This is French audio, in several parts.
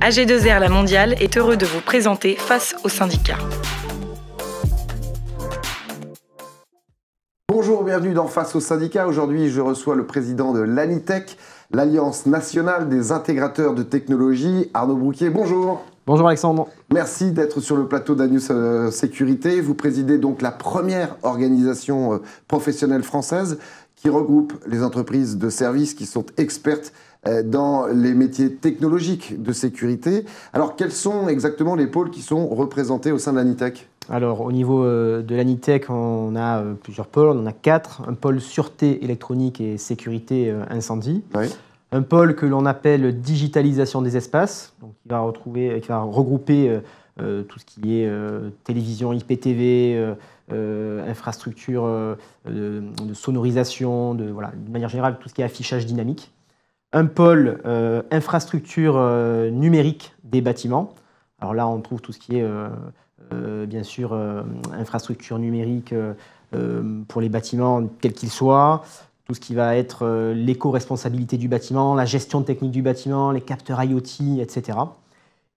AG2R La Mondiale est heureux de vous présenter Face au Syndicat. Bonjour, bienvenue dans Face au Syndicat. Aujourd'hui, je reçois le président de l'ANITEC, l'Alliance nationale des intégrateurs de technologie, Arnaud Brouquier. Bonjour. Bonjour Alexandre. Merci d'être sur le plateau d'ANUS euh, Sécurité. Vous présidez donc la première organisation euh, professionnelle française qui regroupe les entreprises de services qui sont expertes euh, dans les métiers technologiques de sécurité. Alors, quels sont exactement les pôles qui sont représentés au sein de l'ANITEC alors, au niveau euh, de l'ANITEC, on a euh, plusieurs pôles, on en a quatre. Un pôle sûreté électronique et sécurité incendie. Un pôle que l'on appelle digitalisation des espaces, donc qui, va retrouver, regrouper tout ce qui est télévision, IPTV, infrastructure de, sonorisation, de, voilà, de manière générale, tout ce qui est affichage dynamique un pôle euh, infrastructure euh, numérique des bâtiments. Alors là, on trouve tout ce qui est, euh, bien sûr, infrastructure numérique pour les bâtiments, quels qu'ils soient, tout ce qui va être l'éco-responsabilité du bâtiment, la gestion technique du bâtiment, les capteurs IoT, etc.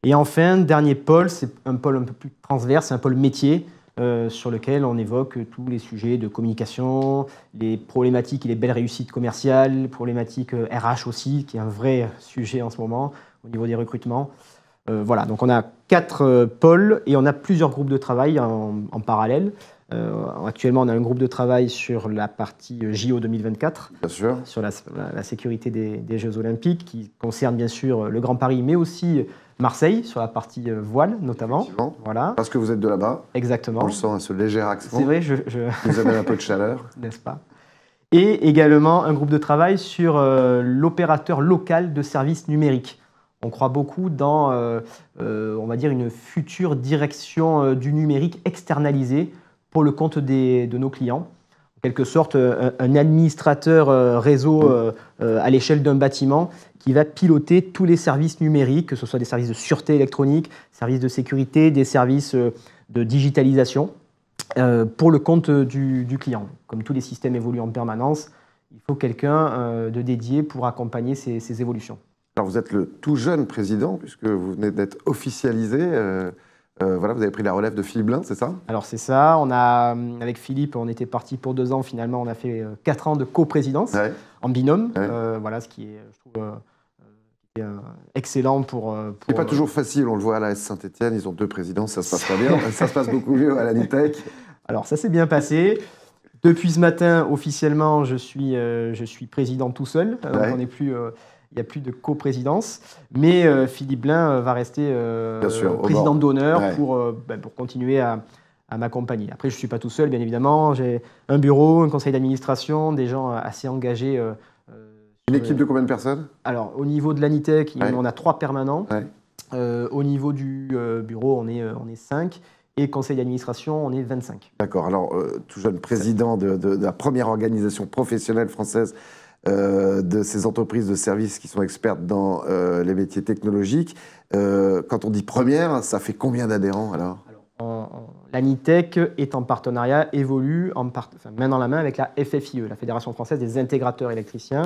Et enfin, dernier pôle, c'est un pôle un peu plus transverse, c'est un pôle métier, euh, sur lequel on évoque tous les sujets de communication, les problématiques et les belles réussites commerciales, problématique problématiques RH euh, aussi, qui est un vrai sujet en ce moment au niveau des recrutements. Euh, voilà, donc on a quatre pôles et on a plusieurs groupes de travail en, parallèle. actuellement, on a un groupe de travail sur la partie JO 2024, sur la, sécurité des, Jeux Olympiques, qui concerne bien sûr le Grand Paris, mais aussi Marseille, sur la partie euh, voile notamment. Voilà. Parce que vous êtes de là-bas. Exactement. On sent hein, ce léger accent. C'est vrai, je. Vous avez un peu de chaleur. N'est-ce pas Et également un groupe de travail sur euh, l'opérateur local de services numériques. On croit beaucoup dans, euh, on va dire, une future direction du numérique externalisée pour le compte des, de nos clients quelque sorte euh, un administrateur euh, réseau euh, à l'échelle d'un bâtiment qui va piloter tous les services numériques, que ce soit des services de sûreté électronique, services de sécurité, des services de digitalisation, pour le compte du, client. Comme tous les systèmes évoluent en permanence, il faut quelqu'un de dédié pour accompagner ces, ces, évolutions. Alors vous êtes le tout jeune président, puisque vous venez d'être officialisé. Euh, voilà, vous avez pris la relève de Philippe Blin, c'est ça Alors c'est ça. On a, euh, avec Philippe, on était parti pour deux ans. Finalement, on a fait euh, quatre ans de coprésidence présidence en binôme. voilà, ce qui est, excellent pour. pour n'est pas toujours facile. On le voit à la S Saint-Étienne, ils ont deux présidents, ça se passe très bien. ça se passe beaucoup mieux à la Nitech. Alors ça s'est bien passé. Depuis ce matin, officiellement, je suis, je suis président tout seul. on n'est plus il n'y a plus de coprésidence, mais euh, Philippe Blin euh, va rester euh, président d'honneur pour, ben, pour continuer à, m'accompagner. Après, je ne suis pas tout seul, bien évidemment. J'ai un bureau, un conseil d'administration, des gens assez engagés. Une équipe de combien de personnes Alors, au niveau de l'Anitech, on a trois permanents. au niveau du bureau, on est, on est cinq et conseil d'administration, on est 25. D'accord. Alors, tout jeune président de, de, la première organisation professionnelle française euh, de ces entreprises de services qui sont expertes dans euh, les métiers technologiques. Euh, quand on dit première, ça fait combien d'adhérents alors, L'ANITEC est en partenariat, évolue en main dans la main avec la FFIE, la Fédération française des intégrateurs électriciens.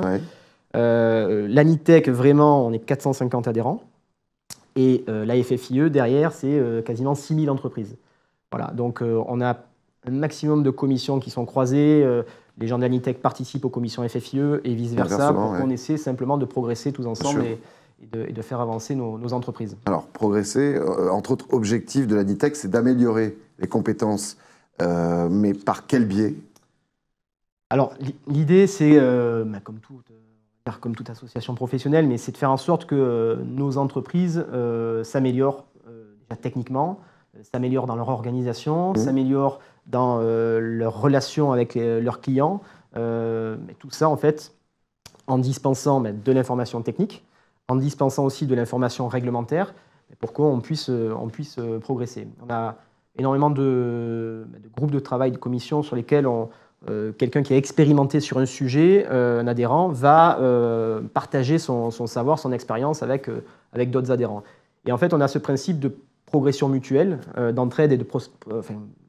L'ANITEC, vraiment, on est 450 adhérents. Et la FFIE, derrière, c'est quasiment 6000 entreprises. Voilà, donc on a un maximum de commissions qui sont croisées les gens de Nitec participent aux commissions FFIE et vice-versa, On essaie simplement de progresser tous ensemble et, de, faire avancer nos, entreprises. Alors, progresser, euh, entre autres objectifs de l'Anitech, c'est d'améliorer les compétences, euh, mais par quel biais Alors, l'idée, c'est, euh, bah, comme, toute, comme toute association professionnelle, mais c'est de faire en sorte que nos entreprises s'améliorent techniquement, euh, s'améliorent dans leur organisation, s'améliore mmh. s'améliorent dans euh, leur relation avec euh, leurs clients. Mais tout ça, en fait, en dispensant ben, de l'information technique, en dispensant aussi de l'information réglementaire, pour qu'on puisse, on puisse progresser. On a énormément ben, de, groupes de travail, de commissions sur lesquels quelqu'un qui a expérimenté sur un sujet, un adhérent, va partager son, son, savoir, son expérience avec, avec d'autres adhérents. Et en fait, on a ce principe de progression mutuelle, euh, d'entraide et de euh,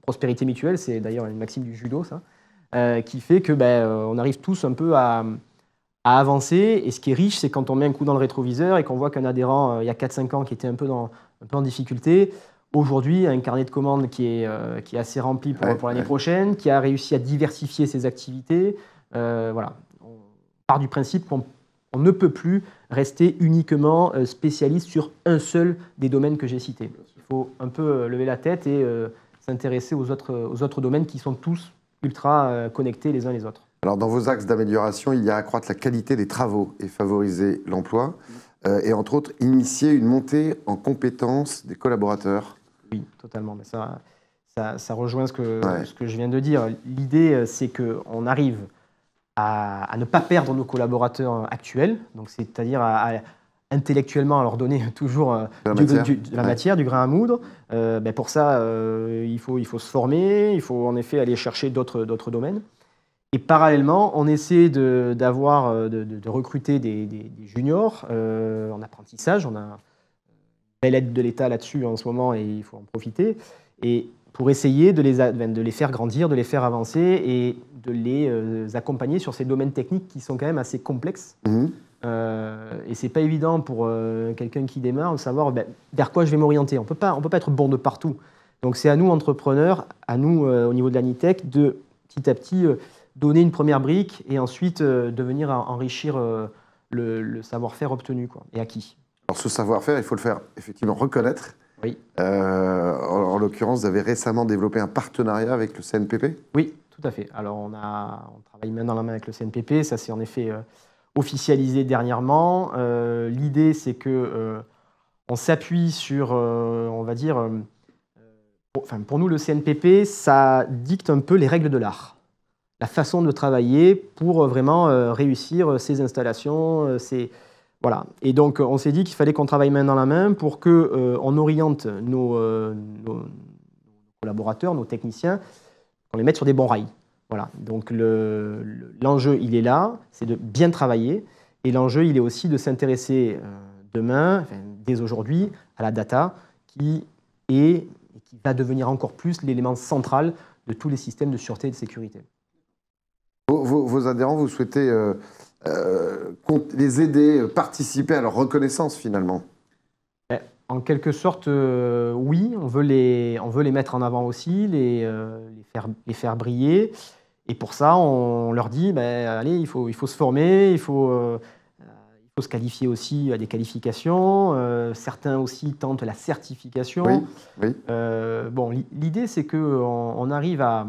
prospérité mutuelle. C'est d'ailleurs une maxime du judo, ça, euh, qui fait que ben, on arrive tous un peu à, avancer. Et ce qui est riche, c'est quand on met un coup dans le rétroviseur et qu'on voit qu'un adhérent, il y a 4-5 ans, qui était un peu, dans, un peu en difficulté, aujourd'hui a un carnet de commandes qui est, qui est assez rempli pour, l'année prochaine, qui a réussi à diversifier ses activités. voilà. On part du principe qu'on ne peut plus rester uniquement spécialiste sur un seul des domaines que j'ai cités faut un peu euh, lever la tête et euh, s'intéresser aux autres, euh, aux autres domaines qui sont tous ultra connectés les uns les autres. Alors dans vos axes d'amélioration, il y a accroître la qualité des travaux et favoriser l'emploi, et entre autres initier une montée en compétences des collaborateurs. Oui, totalement. Mais ça, ça, ça rejoint ce que, ce que je viens de dire. L'idée, c'est qu'on arrive à, ne pas perdre nos collaborateurs actuels, donc c'est-à-dire à, intellectuellement à leur donner toujours euh, de la, matière. Du, grain à moudre. Euh, ben pour ça, euh, il, faut, il faut se former, il faut en effet aller chercher d'autres domaines. Et parallèlement, on essaie de, d'avoir, de, recruter des, juniors en apprentissage. On a une belle aide de l'État là-dessus en ce moment et il faut en profiter. Et pour essayer de les, de les faire grandir, de les faire avancer et de les accompagner sur ces domaines techniques qui sont quand même assez complexes. Mhm. Euh, et c'est pas évident pour euh, quelqu'un qui démarre de savoir ben, vers quoi je vais m'orienter. On peut pas, on peut pas être bon de partout. Donc c'est à nous entrepreneurs, à nous euh, au niveau de l'Anitech, de petit à petit donner une première brique et ensuite de venir enrichir le, savoir-faire obtenu quoi, et acquis. Alors ce savoir-faire, il faut le faire effectivement reconnaître. Oui. en, l'occurrence, vous avez récemment développé un partenariat avec le CNPP. Oui, tout à fait. Alors on, a, on travaille main dans la main avec le CNPP. Ça c'est en effet officialisé dernièrement. Euh, l'idée, c'est que euh, on s'appuie sur, euh, on va dire, pour, enfin, pour nous, le CNPP, ça dicte un peu les règles de l'art, la façon de travailler pour vraiment réussir ces installations, c'est voilà. Et donc, on s'est dit qu'il fallait qu'on travaille main dans la main pour que on oriente nos, nos collaborateurs, nos techniciens, qu'on les mette sur des bons rails. Voilà, donc l'enjeu, il est là, c'est de bien travailler, et l'enjeu, il est aussi de s'intéresser euh, demain, dès aujourd'hui, à la data, qui et qui va devenir encore plus l'élément central de tous les systèmes de sûreté et de sécurité. Vos, adhérents, vous souhaitez euh, euh, les aider, participer à leur reconnaissance finalement en quelque sorte, euh, oui, on veut, les, on veut les mettre en avant aussi, les, euh, les, faire, les faire briller. Et pour ça, on leur dit, ben allez, il faut, il faut se former, il faut, euh, il faut se qualifier aussi à des qualifications. certains aussi tentent la certification. Oui, bon, l'idée, c'est qu'on on arrive à,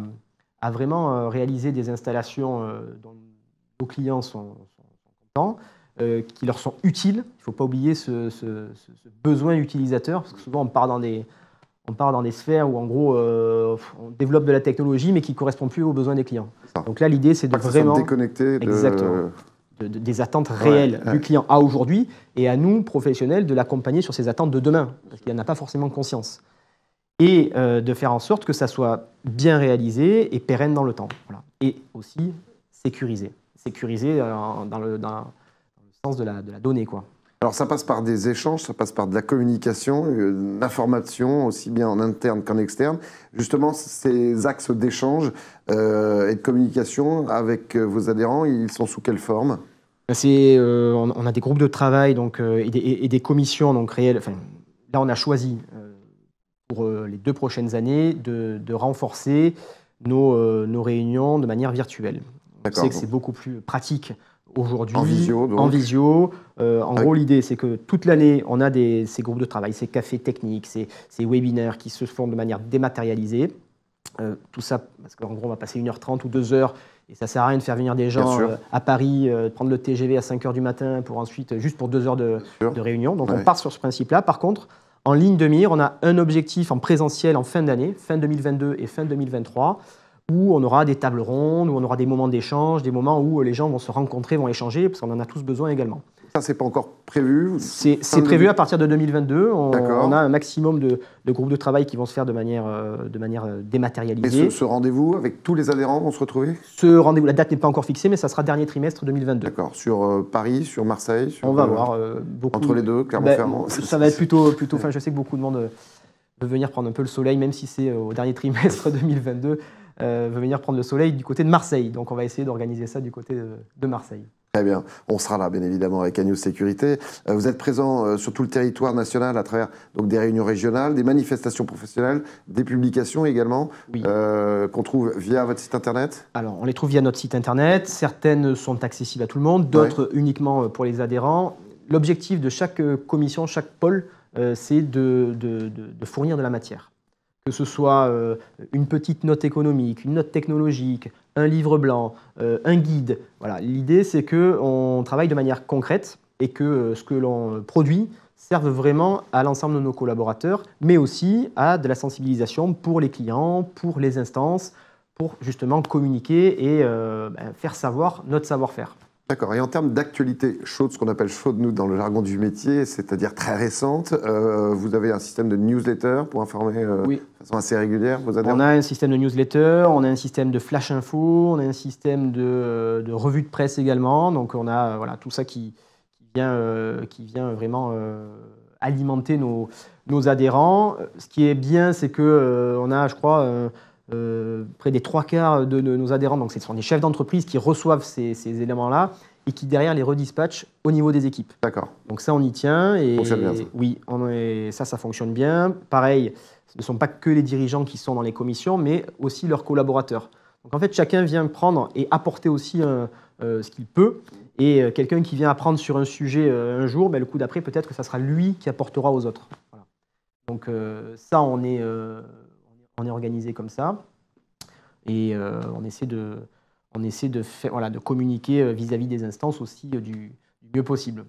à, vraiment réaliser des installations dont nos clients sont contents. Euh, qui leur sont utiles. Il ne faut pas oublier ce, besoin utilisateur, parce que souvent on part dans des, on part dans des sphères où en gros euh, on développe de la technologie mais qui ne correspond plus aux besoins des clients. Donc là l'idée c'est de vraiment déconnecter de... des attentes réelles du client à aujourd'hui et à nous professionnels de l'accompagner sur ses attentes de demain parce qu'il n'en a pas forcément conscience et euh, de faire en sorte que ça soit bien réalisé et pérenne dans le temps et aussi sécurisé sécurisé dans, le, de la, donnée. Quoi. Alors ça passe par des échanges, ça passe par de la communication, euh, l'information, aussi bien en interne qu'en externe. Justement, ces axes d'échange euh, et de communication avec euh, vos adhérents, ils sont sous quelle forme bah, c'est, on a des groupes de travail donc, et, des, commissions donc, réelles. là, on a choisi pour les deux prochaines années de, renforcer nos, nos réunions de manière virtuelle. On sait que c'est beaucoup plus pratique aujourd'hui en visio. En, euh, gros, l'idée, c'est que toute l'année, on a ces groupes de travail, ces cafés techniques, ces, ces webinaires qui se font de manière dématérialisée. Euh, tout ça, parce qu'en gros, on va passer 1h30 ou 2h, et ça ne sert à rien de faire venir des gens euh, à Paris, prendre le TGV à 5h du matin pour ensuite, juste pour 2 heures de, réunion. Donc, on part sur ce principe-là. Par contre, en ligne de mire, on a un objectif en présentiel en fin d'année, fin 2022 et fin 2023 où on aura des tables rondes, où on aura des moments d'échange, des moments où les gens vont se rencontrer, vont échanger, parce qu'on en a tous besoin également. Ça, c'est pas encore prévu C'est prévu à partir de 2022. On, a un maximum de, groupes de travail qui vont se faire de manière, euh, de manière euh, dématérialisée. Et ce, rendez-vous, avec tous les adhérents, vont se retrouver Ce rendez-vous, la date n'est pas encore fixée, mais ça sera dernier trimestre 2022. D'accord. Sur euh, Paris, sur Marseille sur On va voir beaucoup. Entre les deux, clairement. Bah, ça va être plutôt. plutôt je sais que beaucoup de monde veut venir prendre un peu le soleil, même si c'est au dernier trimestre 2022. Euh, veut venir prendre le soleil du côté de Marseille. Donc on va essayer d'organiser ça du côté de, Marseille. Très bien. On sera là, bien évidemment, avec Agnew Sécurité. Euh, vous êtes présent euh, sur tout le territoire national à travers donc, des réunions régionales, des manifestations professionnelles, des publications également, qu'on trouve via votre site Internet Alors, on les trouve via notre site Internet. Certaines sont accessibles à tout le monde, d'autres uniquement pour les adhérents. L'objectif de chaque commission, chaque pôle, c'est de fournir de la matière que ce soit euh, une petite note économique, une note technologique, un livre blanc, euh, un guide. l'idée c'est que on travaille de manière concrète et que euh, ce que l'on produit serve vraiment à l'ensemble de nos collaborateurs, mais aussi à de la sensibilisation pour les clients, pour les instances, pour justement communiquer et ben, faire savoir notre savoir-faire. D'accord. Et en termes d'actualité chaude, ce qu'on appelle chaude, nous, dans le jargon du métier, c'est-à-dire très récente, euh, vous avez un système de newsletter pour informer euh, de façon assez régulière vos adhérents On a un système de newsletter, on a un système de flash info, on a un système de, revue de presse également. Donc, on a voilà, tout ça qui, qui vient, euh, qui vient vraiment alimenter nos, nos adhérents. Ce qui est bien, c'est qu'on on a, je crois, euh, près des trois quarts de, nos adhérents, donc ce sont des chefs d'entreprise qui reçoivent ces, éléments-là et qui derrière les redispatchent au niveau des équipes. D'accord. Donc ça, on y tient. Et, Oui, ça, ça fonctionne bien. Pareil, ce ne sont pas que les dirigeants qui sont dans les commissions, mais aussi leurs collaborateurs. Donc en fait, chacun vient prendre et apporter aussi euh, euh, ce qu'il peut. Et quelqu'un qui vient apprendre sur un sujet un jour, mais ben, le coup d'après, peut-être que ça sera lui qui apportera aux autres. Donc ça, on est on est organisé comme ça. Et euh, on essaie de, on essaie de, voilà, de communiquer euh, vis-à-vis des instances aussi euh, du, mieux possible.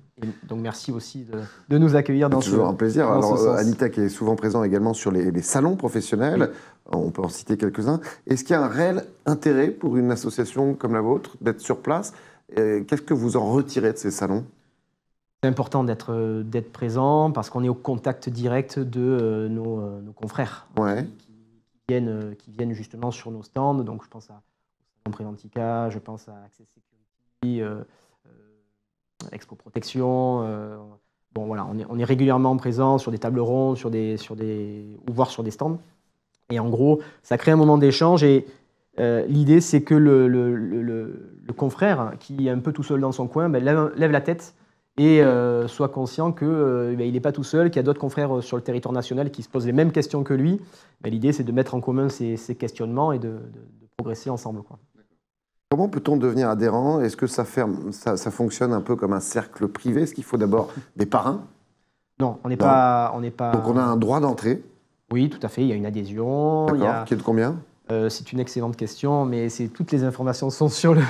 donc merci aussi de, nous accueillir dans toujours un plaisir. Alors est souvent présent également sur les, salons professionnels, on peut en citer quelques-uns. Est-ce qu'il y a un réel intérêt pour une association comme la vôtre d'être sur place Qu'est-ce que vous en retirez de ces salons c'est important d'être d'être présent parce qu'on est au contact direct de nos, confrères ouais viennent, euh, qui viennent justement sur nos stands. Donc je pense à Préventica, je pense à Access Security, euh, euh, Expo Protection. bon voilà, on est, on est, régulièrement présent sur des tables rondes, sur des, sur des, ou voire sur des stands. Et en gros, ça crée un moment d'échange et l'idée c'est que le, le, confrère qui est un peu tout seul dans son coin ben, lève, la tête et euh, soit conscient qu'il euh, ben, n'est pas tout seul, qu'il y a d'autres confrères euh, sur le territoire national qui se posent les mêmes questions que lui. Ben, l'idée, c'est de mettre en commun ces, questionnements et de, progresser ensemble. Comment peut-on devenir adhérent Est-ce que ça, fonctionne un peu comme un cercle privé Est-ce qu'il faut d'abord des parrains Non, on n'est pas, pas. Donc on a un droit d'entrée. Oui, tout à fait. Il y a une adhésion. Il y a... Qui est de combien euh, c'est une excellente question, mais toutes les informations sont sur le,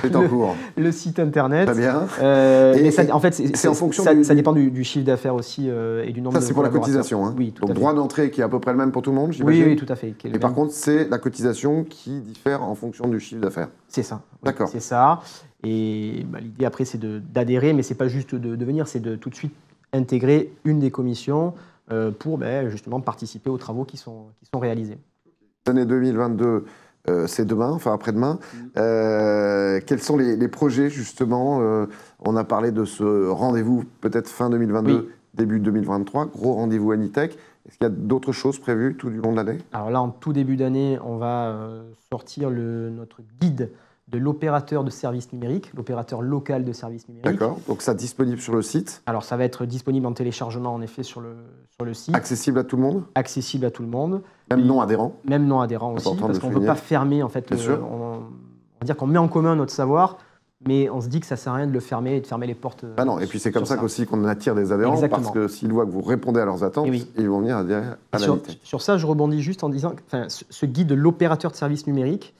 site internet. Très bien. Euh, en fait, c'est en fonction. Ça, dépend du, chiffre d'affaires aussi euh, et du nombre. Ça c'est pour la cotisation. Hein. Oui, droit d'entrée qui est à peu près le même pour tout le monde. Oui, oui, tout à fait. Mais par contre, c'est la cotisation qui diffère en fonction du chiffre d'affaires. C'est ça. D'accord. C'est ça. Et bah, l'idée après, c'est d'adhérer, mais c'est pas juste de, devenir venir, c'est de tout de suite intégrer une des commissions pour ben, justement participer aux travaux qui sont réalisés. L'année 2022, euh, c'est demain, enfin après-demain. Mm. Euh, quels sont les, projets justement euh, On a parlé de ce rendez-vous peut-être fin 2022, début 2023, gros rendez-vous Anitech. Est-ce qu'il y a d'autres choses prévues tout du long de l'année Alors là, en tout début d'année, on va sortir notre guide de l'opérateur de services numériques, l'opérateur local de services numériques. D'accord, donc ça disponible sur le site Alors ça va être disponible en téléchargement en effet sur le, sur le site. Accessible à tout le monde Accessible à tout le monde. Même non adhérent Même non adhérent aussi, parce qu'on ne veut pas fermer en fait. Euh, on, va dire qu'on met en commun notre savoir, mais on se dit que ça sert à rien de le fermer et de fermer les portes. Euh, ah non, et puis c'est comme ça, qu'aussi qu'on attire des adhérents, parce que s'ils voient que vous répondez à leurs attentes, ils vont venir adhérer à la sur, sur ça, je rebondis juste en disant que ce guide de l'opérateur de services numériques,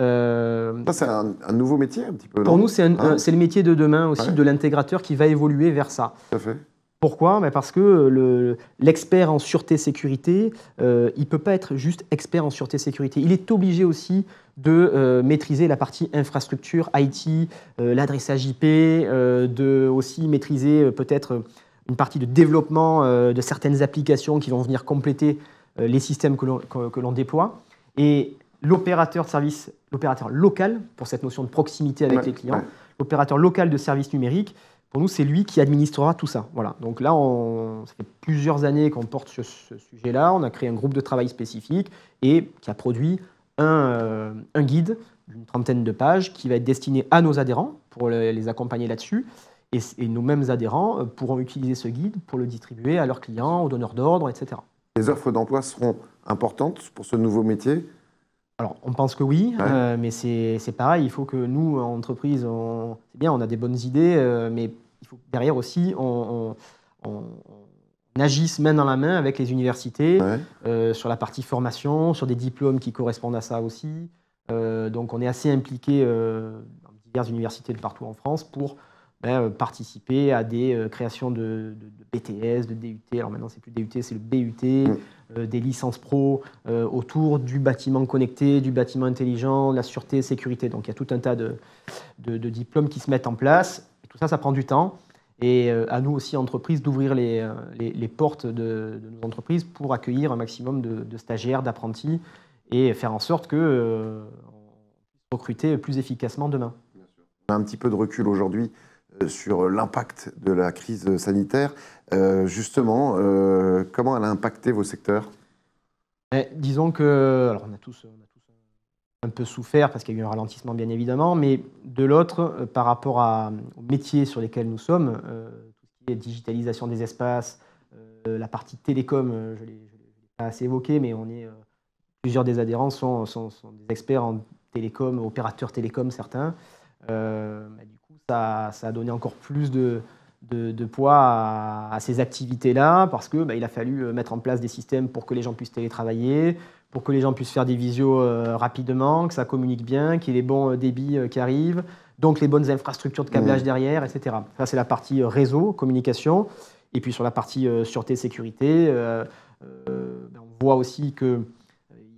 euh, ça, c'est un, nouveau métier un petit peu. Pour nous, ah c'est, le métier de demain aussi, de l'intégrateur qui va évoluer vers ça. Tout à fait. Pourquoi Mais ben, Parce que euh, le, l'expert en sûreté-sécurité, euh, il ne peut pas être juste expert en sûreté-sécurité. Il est obligé aussi de maîtriser la partie infrastructure, IT, l'adressage IP, de aussi maîtriser peut-être une partie de développement de certaines applications qui vont venir compléter les systèmes que l'on, que l'on déploie. Et l'opérateur de service, l'opérateur local, pour cette notion de proximité avec les clients, l'opérateur local de service numérique, pour nous, c'est lui qui administrera tout ça. Voilà. Donc là, on, ça fait plusieurs années qu'on porte ce, ce sujet-là. On a créé un groupe de travail spécifique et qui a produit un, euh, guide d'une trentaine de pages qui va être destiné à nos adhérents pour les accompagner là-dessus. et nos mêmes adhérents euh, pourront utiliser ce guide pour le distribuer à leurs clients, aux donneurs d'ordre, etc. Les offres d'emploi seront importantes pour ce nouveau métier alors, on pense que oui, euh, mais c'est pareil. Il faut que nous, entreprises, on, c'est bien, on a des bonnes idées, euh, mais il faut derrière aussi, on, on, on, agisse main dans la main avec les universités euh, sur la partie formation, sur des diplômes qui correspondent à ça aussi. donc, on est assez impliqué dans diverses universités de partout en France pour ben, euh, participer à des euh, créations de, BTS, de DUT, alors maintenant c'est plus DUT, c'est le BUT, mm. euh, des licences pro autour du bâtiment connecté, du bâtiment intelligent, la sûreté, sécurité. Donc il y a tout un tas de, diplômes qui se mettent en place. tout ça, ça prend du temps et à nous aussi, entreprises, d'ouvrir les, portes de, nos entreprises pour accueillir un maximum de, stagiaires, d'apprentis et faire en sorte que recruter plus efficacement demain. Bien sûr. On a un petit peu de recul aujourd'hui euh, sur l'impact de la crise sanitaire. Euh, justement, euh, comment elle a impacté vos secteurs Disons que, alors on a tous, un peu souffert parce qu'il y a eu un ralentissement bien évidemment, mais de l'autre, par rapport à, aux métiers sur lesquels nous sommes, tout ce qui est digitalisation des espaces, la partie télécom, je ne l'ai pas assez évoqué, mais on est, plusieurs des adhérents sont, des experts en télécom, opérateurs télécom certains. Bah, ça, a donné encore plus de, poids à, ces activités-là, parce qu'il bah, a fallu euh, mettre en place des systèmes pour que les gens puissent télétravailler, pour que les gens puissent faire des visios euh, rapidement, que ça communique bien, qu'il y ait les bons euh, débits qui arrivent, donc les bonnes infrastructures de câblage derrière, etc. Ça, c'est la partie réseau, communication. Et puis sur la partie sûreté, sécurité, on voit aussi qu'il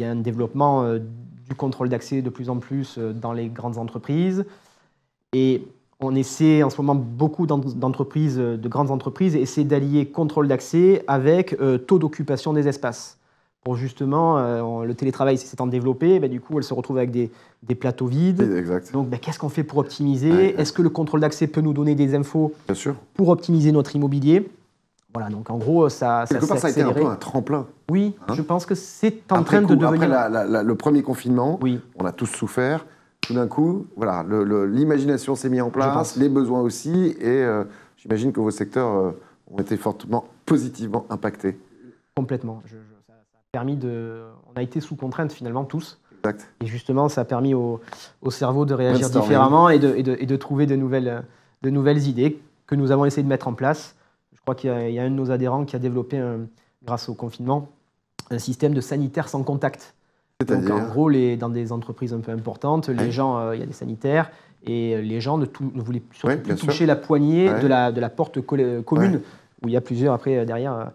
y a un développement du contrôle d'accès de plus en plus dans les grandes entreprises. Et on essaie en ce moment beaucoup d'entreprises, euh, de grandes entreprises, essayer d'allier contrôle d'accès avec euh, taux d'occupation des espaces. Pour justement, euh, le télétravail s'étant développé, bah, du coup, elle se retrouve avec des, plateaux vides. Exact. Donc, bah, qu'est-ce qu'on fait pour optimiser Est-ce que le contrôle d'accès peut nous donner des infos Bien sûr. pour optimiser notre immobilier voilà, donc en gros, ça. ça part, ça a été un peu un tremplin. Oui, hein je pense que c'est en train de devenir. Après le premier confinement, oui. on a tous souffert tout d'un coup, l'imagination s'est mise en place, les besoins aussi, et euh, j'imagine que vos secteurs euh, ont été fortement, positivement impactés. Complètement. permis de, on a été sous contrainte finalement tous. Et justement, ça a permis au, cerveau de réagir différemment et de, trouver de nouvelles, idées que nous avons essayé de mettre en place. Je crois qu'il y, a un de nos adhérents qui a développé, euh, grâce au confinement, un système de sanitaire sans contact. Donc en gros, les, dans des entreprises un peu importantes, les gens, euh, il y a des sanitaires, et euh, les gens ne, voulaient surtout plus toucher la poignée de, la, de, la, porte euh, commune, où il y a plusieurs après derrière.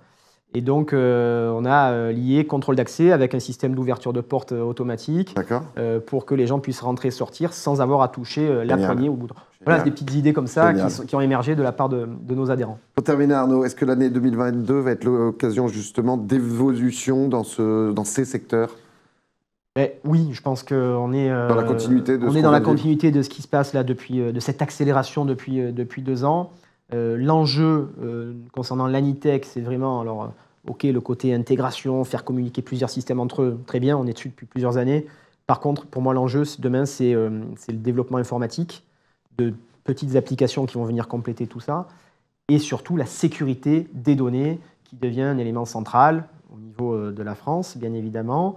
Et donc, on a lié contrôle d'accès avec un système d'ouverture de porte automatique pour que les gens puissent rentrer et sortir sans avoir à toucher la poignée au bout Voilà, des petites idées comme ça qui, ont émergé de la part de, nos adhérents. Pour terminer, Arnaud, est-ce que l'année 2022 va être l'occasion justement d'évolution dans, ce, dans ces secteurs oui, je pense qu'on est dans la euh, continuité de, dans la continuité de ce qui se passe là depuis euh, de cette accélération depuis euh, depuis deux ans. L'enjeu concernant l'ANITEC, c'est vraiment alors ok le côté intégration, faire communiquer plusieurs systèmes entre eux, très bien, on est dessus depuis plusieurs années. Par contre, pour moi, l'enjeu demain, c'est le développement informatique de petites applications qui vont venir compléter tout ça, et surtout la sécurité des données qui devient un élément central au niveau de la France, bien évidemment.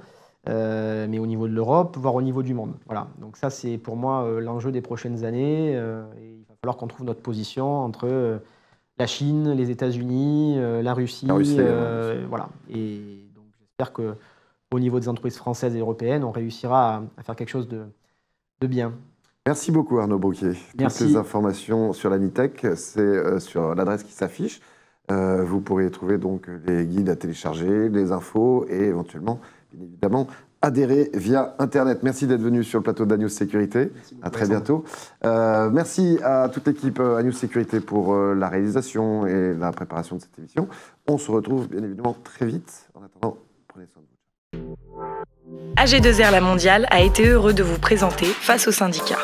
Euh, mais au niveau de l'Europe, voire au niveau du monde. Voilà. Donc ça, c'est pour moi euh, l'enjeu des prochaines années. Euh, et il va falloir qu'on trouve notre position entre la Chine, les États-Unis, la Russie. La Russie Voilà. Et donc j'espère que au niveau des entreprises françaises et européennes, on réussira à, faire quelque chose de, de, bien. Merci beaucoup Arnaud Brouquier. Merci. Toutes ces informations sur la c'est sur l'adresse qui s'affiche. vous pourriez trouver donc les guides à télécharger, les infos et éventuellement bien évidemment, adhérer via Internet. Merci d'être venu sur le plateau d'Anews Sécurité. à très bientôt. Euh, merci à toute l'équipe euh, Anews Sécurité pour euh, la réalisation et la préparation de cette émission. On se retrouve bien évidemment très vite. En attendant, prenez soin de vous. AG2R La Mondiale a été heureux de vous présenter Face au syndicat.